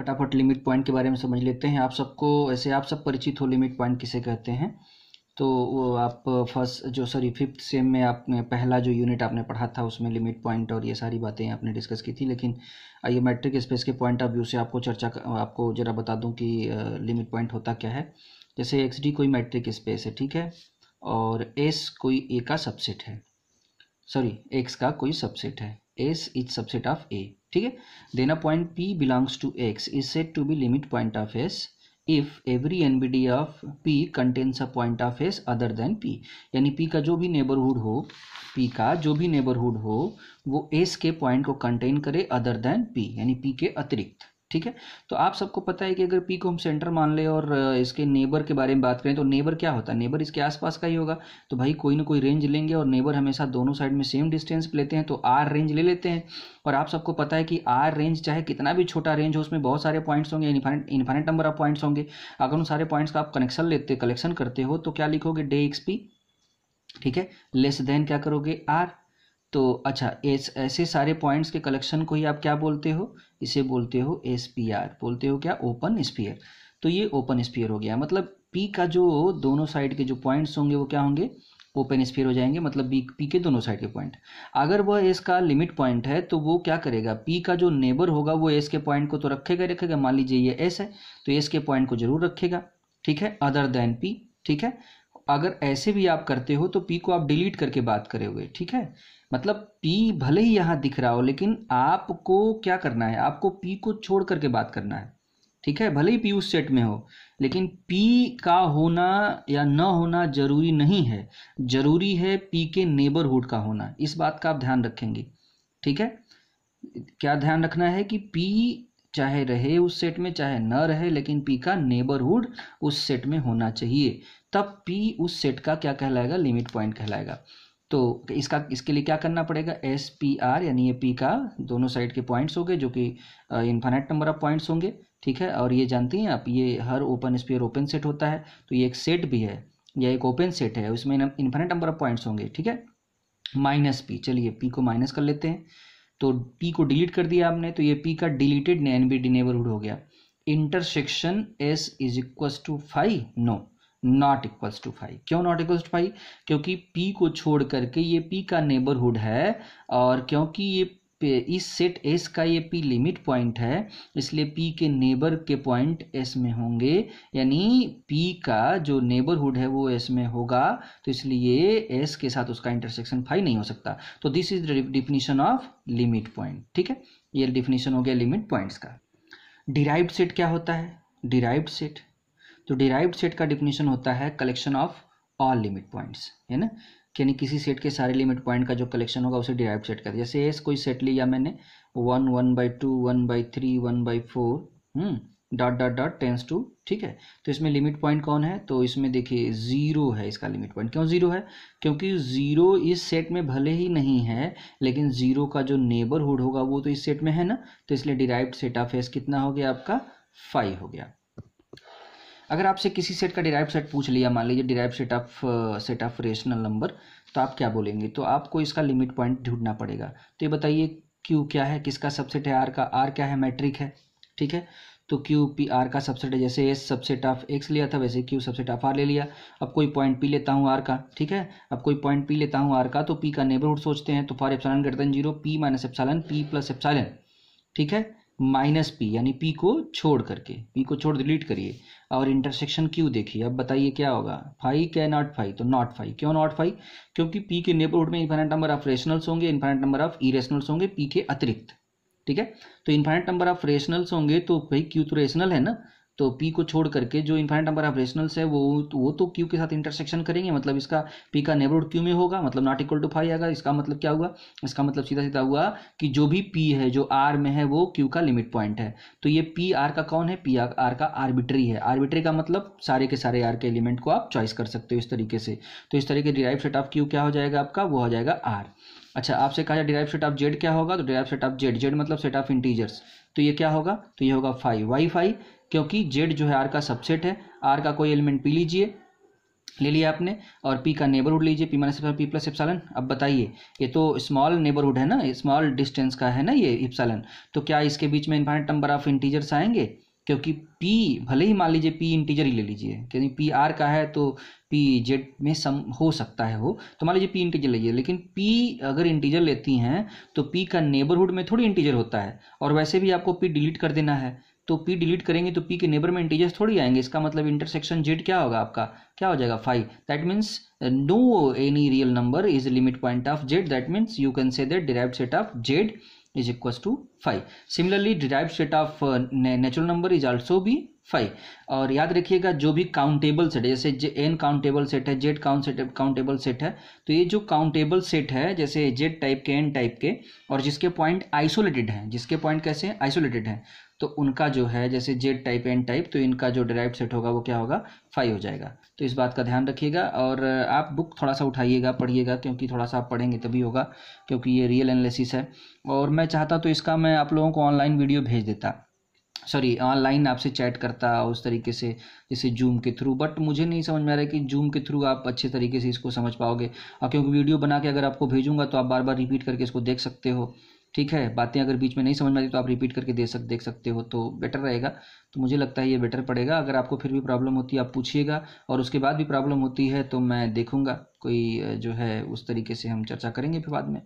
फटाफट limit point के बारे में समझ लेते हैं आप सबको ऐसे आप सब परिचित हो लिमिट पॉइंट किसे कहते हैं तो वो आप फर्स्ट जो सॉरी फिफ्थ सेम में आप पहला जो यूनिट आपने पढ़ा था उसमें लिमिट पॉइंट और ये सारी बातें आपने डिस्कस की थी लेकिन मैट्रिक स्पेस के पॉइंट ऑफ व्यू से आपको चर्चा आपको ज़रा बता दूं कि लिमिट पॉइंट होता क्या है जैसे एक्स डी कोई मैट्रिक स्पेस है ठीक है और एस कोई ए का सबसेट है सॉरी एक्स का कोई सबसेट है S is subset of A ठीक है देना point P belongs to X is set to be limit point of S if every N B D of P contains a point of S other than P यानी P का जो भी neighbourhood हो P का जो भी नेबरहुड हो वो एस के पॉइंट को कंटेन करे अदर देन पी यानी पी के अतिरिक्त ठीक है तो आप सबको पता है कि अगर पी को हम सेंटर मान लें और इसके नेबर के बारे में बात करें तो नेबर क्या होता है नेबर इसके आसपास का ही होगा तो भाई कोई ना कोई रेंज लेंगे और नेबर हमेशा दोनों साइड में सेम डिस्टेंस लेते हैं तो आर रेंज ले लेते हैं और आप सबको पता है कि आर रेंज चाहे कितना भी छोटा रेंज हो उसमें बहुत सारे पॉइंट्स होंगे इन्फाइनेट नंबर ऑफ पॉइंट्स होंगे अगर उन सारे पॉइंट्स का आप कनेक्शन लेते कलेक्शन करते हो तो क्या लिखोगे डे एक्सपी ठीक है लेस देन क्या करोगे आर तो अच्छा एस ऐसे सारे पॉइंट्स के कलेक्शन को ही आप क्या बोलते हो इसे बोलते हो एस पी आर बोलते हो क्या ओपन स्पीयर तो ये ओपन स्पीयर हो गया मतलब पी का जो दोनों साइड के जो पॉइंट्स होंगे वो क्या होंगे ओपन स्पीयर हो जाएंगे मतलब बी पी के दोनों साइड के पॉइंट अगर वह एस का लिमिट पॉइंट है तो वो क्या करेगा पी का जो नेबर होगा वो एस के पॉइंट को तो रखेगा रखेगा मान लीजिए ये एस है तो एस के पॉइंट को जरूर रखेगा ठीक है अदर देन पी ठीक है अगर ऐसे भी आप करते हो तो पी को आप डिलीट करके बात करोगे ठीक है मतलब पी भले ही यहाँ दिख रहा हो लेकिन आपको क्या करना है आपको पी को छोड़ करके बात करना है ठीक है भले ही पी उस सेट में हो लेकिन पी का होना या न होना जरूरी नहीं है जरूरी है पी के नेबरहुड का होना इस बात का आप ध्यान रखेंगे ठीक है क्या ध्यान रखना है कि पी चाहे रहे उस सेट में चाहे न रहे लेकिन पी का नेबरहुड उस सेट में होना चाहिए तब पी उस सेट का क्या कहलाएगा लिमिट पॉइंट कहलाएगा तो इसका इसके लिए क्या करना पड़ेगा एस पी आर यानी ये पी का दोनों साइड के पॉइंट्स होंगे जो कि इन्फानाइट नंबर ऑफ पॉइंट्स होंगे ठीक है और ये जानती हैं आप ये हर ओपन स्पेयर ओपन सेट होता है तो ये एक सेट भी है या एक ओपन सेट है उसमें इन्फानाइट नंबर ऑफ पॉइंट्स होंगे ठीक है माइनस पी चलिए पी को माइनस कर लेते हैं तो पी को डिलीट कर दिया आपने तो ये पी का डिलीटेड डी नेबरहुड हो गया intersection S is equal to five no not equals to five क्यों नॉट इक्वल्स टू फाइव क्योंकि पी को छोड़ करके ये पी का नेबरहुड है और क्योंकि ये इस सेट एस का ये पी लिमिट पॉइंट है इसलिए पी के नेबर के पॉइंट एस में होंगे यानी पी का जो नेबरहुड है वो एस में होगा तो इसलिए एस के साथ उसका इंटरसेक्शन फाइव नहीं हो सकता तो this is definition of limit point ठीक है ये डिफिनीशन हो गया लिमिट पॉइंट्स का डिराइव सेट क्या होता है डिराइव सेट तो डिराइव सेट का डिफिनीशन होता है collection of all limit points है ना यानी किसी सेट के सारे लिमिट पॉइंट का जो कलेक्शन होगा उसे डिराइव सेट कर जैसे एस कोई सेट लिया मैंने one one by two one by three one by four dot dot dot tends to ठीक है तो इसमें लिमिट पॉइंट कौन है तो इसमें देखिए ज़ीरो है इसका लिमिट पॉइंट क्यों ज़ीरो है क्योंकि ज़ीरो इस सेट में भले ही नहीं है लेकिन ज़ीरो का जो नेबरहुड होगा वो तो इस सेट में है ना तो इसलिए डिराइव सेट ऑफ एस कितना हो गया आपका फाइव हो गया अगर आपसे किसी सेट का डिराइव सेट पूछ लिया मान लीजिए derive set of set of rational number तो आप क्या बोलेंगे तो आपको इसका लिमिट पॉइंट ढूंढना पड़ेगा तो ये बताइए क्यू क्या है किसका सबसेट है आर का आर क्या है मैट्रिक है ठीक है तो क्यू पी आर का सबसेट है जैसे एस सबसेट ऑफ एक्स लिया था वैसे क्यू सबसेट ऑफ आर ले लिया अब कोई पॉइंट पी लेता हूँ आर का ठीक है अब कोई पॉइंट पी लेता हूँ आर का तो पी का नेबरहुड सोचते हैं तो for epsilon greater than zero P minus epsilon P plus epsilon ठीक है माइनस पी यानी पी को छोड़ करके पी को छोड़ डिलीट करिए और इंटरसेक्शन क्यू देखिए अब बताइए क्या होगा फाइव क्या नॉट फाइव तो नॉट फाइव क्यों नॉट फाइव क्योंकि पी के नेबरहुड में इन्फाइनाइट नंबर ऑफ रेशनल्स होंगे इन्फाइनाइट नंबर ऑफ इरेशनल्स होंगे पी के अतिरिक्त ठीक है तो इन्फाइनाइट नंबर ऑफ रेशनल्स होंगे तो भाई क्यू तो रेशनल है ना तो पी को छोड़ करके जो इन्फाइनाइट नंबर ऑफ रेशनल्स है वो तो वो तो क्यू के साथ इंटरसेक्शन करेंगे मतलब इसका पी का नेबरहुड क्यू में होगा मतलब नॉट इक्वल टू फाइव आएगा इसका मतलब क्या हुआ इसका मतलब सीधा सीधा हुआ कि जो भी पी है जो आर में है वो क्यू का लिमिट पॉइंट है तो ये पी आर का कौन है पी आर का आर्बिट्री है आर्बिट्री का मतलब सारे के सारे आर के एलिमेंट को आप चॉइस कर सकते हो इस तरीके से तो इस तरीके डिराइव सेट ऑफ क्यू क्या हो जाएगा आपका वो हो जाएगा आर अच्छा आपसे कहा जाए डिराइव सेट ऑफ जेड क्या होगा तो derive set of Z Z मतलब सेट ऑफ इंटीजर्स तो ये क्या होगा तो ये होगा फाइव वाई फाइव क्योंकि जेड जो है आर का सबसेट है आर का कोई एलिमेंट पी लीजिए ले लिया आपने और पी का नेबरहुड लीजिए P minus P plus epsilon अब बताइए ये तो स्मॉल नेबरहुड है ना स्मॉल डिस्टेंस का है ना ये इप्सालन तो क्या इसके बीच में इन्फाइनेट नंबर ऑफ इंटीजर्स आएंगे क्योंकि पी भले ही मान लीजिए पी इंटीजर ही ले लीजिए क्योंकि पी आर का है तो पी जेड में सम हो सकता है वो तो मान लीजिए पी इंटीजर लीजिए लेकिन पी अगर इंटीजर लेती हैं तो पी का नेबरहुड में थोड़ी इंटीजर होता है और वैसे भी आपको पी डिलीट कर देना है तो p डिलीट करेंगे तो p के नेबर में इंटीजर्स थोड़ी आएंगे इसका मतलब इंटरसेक्शन जेड क्या होगा आपका क्या हो जाएगा five that means no any real number is limit point of Z that means you can say that derive set of Z is equals to five similarly derive set of natural number is also also five और याद रखिएगा जो भी countable set है जैसे N countable set है Z count set countable set है तो ये जो काउंटेबल सेट है जैसे जेड टाइप के एन टाइप के और जिसके पॉइंट आइसोलेटेड हैं जिसके पॉइंट कैसे आइसोलेटेड हैं तो उनका जो है जैसे जेड टाइप एन टाइप तो इनका जो डिराइव सेट होगा वो क्या होगा फाइव हो जाएगा तो इस बात का ध्यान रखिएगा और आप बुक थोड़ा सा उठाइएगा पढ़िएगा क्योंकि थोड़ा सा आप पढ़ेंगे तभी होगा क्योंकि ये रियल एनालिसिस है और मैं चाहता तो इसका मैं आप लोगों को ऑनलाइन वीडियो भेज देता सॉरी ऑनलाइन आपसे चैट करता उस तरीके से जैसे जूम के थ्रू बट मुझे नहीं समझ में आ रहा है कि जूम के थ्रू आप अच्छे तरीके से इसको समझ पाओगे और क्योंकि वीडियो बना के अगर आपको भेजूंगा तो आप बार बार रिपीट करके इसको देख सकते हो ठीक है बातें अगर बीच में नहीं समझ में आती तो आप रिपीट करके दे सक देख सकते हो तो बेटर रहेगा तो मुझे लगता है ये बेटर पड़ेगा अगर आपको फिर भी प्रॉब्लम होती है आप पूछिएगा और उसके बाद भी प्रॉब्लम होती है तो मैं देखूँगा कोई जो है उस तरीके से हम चर्चा करेंगे फिर बाद में